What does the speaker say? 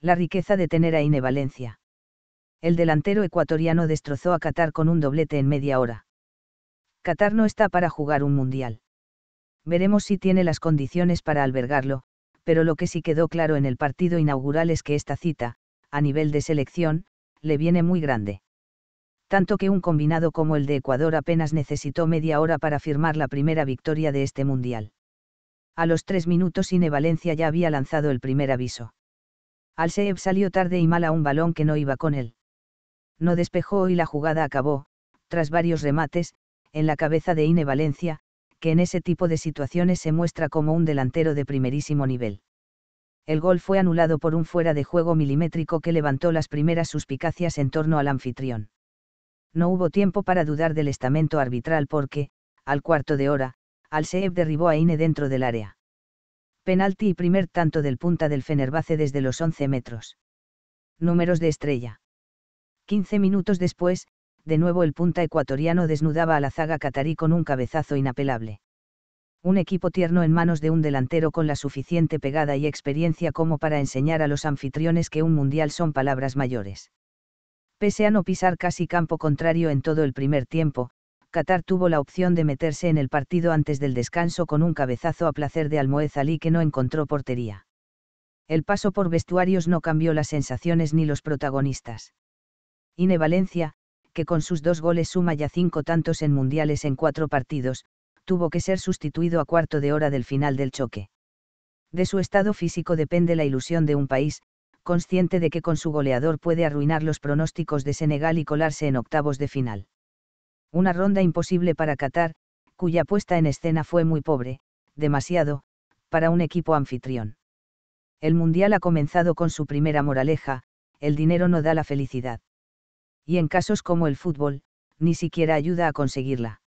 la riqueza de tener a Ine Valencia. El delantero ecuatoriano destrozó a Qatar con un doblete en media hora. Qatar no está para jugar un mundial. Veremos si tiene las condiciones para albergarlo, pero lo que sí quedó claro en el partido inaugural es que esta cita, a nivel de selección, le viene muy grande. Tanto que un combinado como el de Ecuador apenas necesitó media hora para firmar la primera victoria de este mundial. A los tres minutos Ine Valencia ya había lanzado el primer aviso. Alseev salió tarde y mal a un balón que no iba con él. No despejó y la jugada acabó, tras varios remates, en la cabeza de Ine Valencia, que en ese tipo de situaciones se muestra como un delantero de primerísimo nivel. El gol fue anulado por un fuera de juego milimétrico que levantó las primeras suspicacias en torno al anfitrión. No hubo tiempo para dudar del estamento arbitral porque, al cuarto de hora, Alseev derribó a Ine dentro del área penalti y primer tanto del punta del Fenerbahce desde los 11 metros. Números de estrella. 15 minutos después, de nuevo el punta ecuatoriano desnudaba a la zaga catarí con un cabezazo inapelable. Un equipo tierno en manos de un delantero con la suficiente pegada y experiencia como para enseñar a los anfitriones que un mundial son palabras mayores. Pese a no pisar casi campo contrario en todo el primer tiempo, Qatar tuvo la opción de meterse en el partido antes del descanso con un cabezazo a placer de Almoez Ali que no encontró portería. El paso por vestuarios no cambió las sensaciones ni los protagonistas. Ine Valencia, que con sus dos goles suma ya cinco tantos en mundiales en cuatro partidos, tuvo que ser sustituido a cuarto de hora del final del choque. De su estado físico depende la ilusión de un país, consciente de que con su goleador puede arruinar los pronósticos de Senegal y colarse en octavos de final. Una ronda imposible para Qatar, cuya puesta en escena fue muy pobre, demasiado, para un equipo anfitrión. El Mundial ha comenzado con su primera moraleja, el dinero no da la felicidad. Y en casos como el fútbol, ni siquiera ayuda a conseguirla.